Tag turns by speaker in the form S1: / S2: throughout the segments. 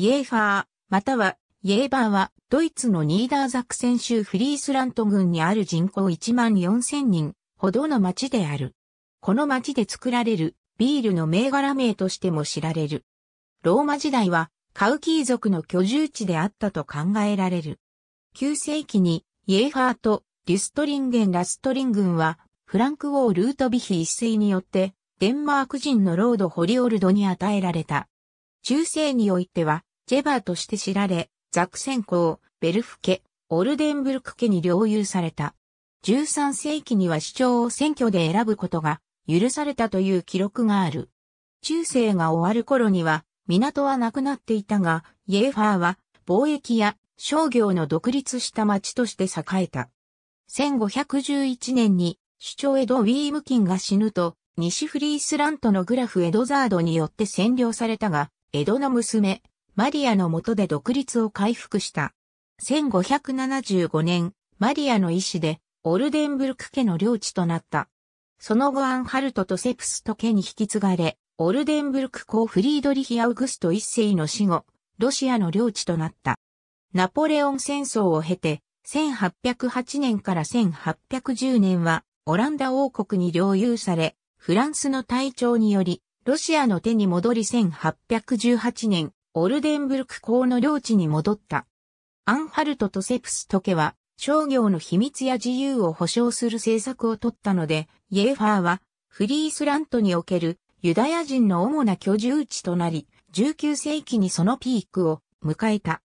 S1: イエーファー、またはイエーバーはドイツのニーダーザクセン州フリースラント郡にある人口1万4000人ほどの町である。この町で作られるビールの銘柄名としても知られる。ローマ時代はカウキー族の居住地であったと考えられる。9世紀にイエーファーとデュストリンゲン・ラストリン軍はフランク王ルートビヒ一世によってデンマーク人のロード・ホリオルドに与えられた。中世においてはジェバーとして知られ、ザクセン公、ベルフ家、オルデンブルク家に領有された。13世紀には市長を選挙で選ぶことが許されたという記録がある。中世が終わる頃には港はなくなっていたが、イェーファーは貿易や商業の独立した町として栄えた。1511年に首長エド・ウィームキンが死ぬと、西フリースラントのグラフ・エドザードによって占領されたが、エドの娘、マリアの下で独立を回復した。1575年、マリアの意志で、オルデンブルク家の領地となった。その後アンハルトとセプスト家に引き継がれ、オルデンブルク公フリードリヒ・アウグスト一世の死後、ロシアの領地となった。ナポレオン戦争を経て、1808年から1810年は、オランダ王国に領有され、フランスの隊長により、ロシアの手に戻り1818年、オルデンブルク公の領地に戻った。アンハルトとセプスト家は商業の秘密や自由を保障する政策を取ったので、イェファーはフリースラントにおけるユダヤ人の主な居住地となり、19世紀にそのピークを迎えた。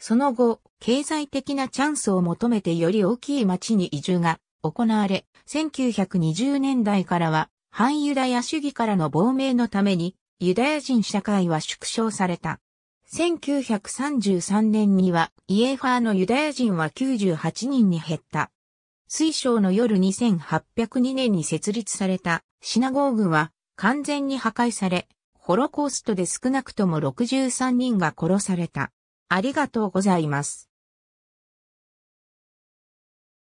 S1: その後、経済的なチャンスを求めてより大きい町に移住が行われ、1920年代からは反ユダヤ主義からの亡命のためにユダヤ人社会は縮小された。1933年にはイエファーのユダヤ人は98人に減った。水晶の夜2802年に設立されたシナゴーグは完全に破壊され、ホロコーストで少なくとも63人が殺された。ありがとうございます。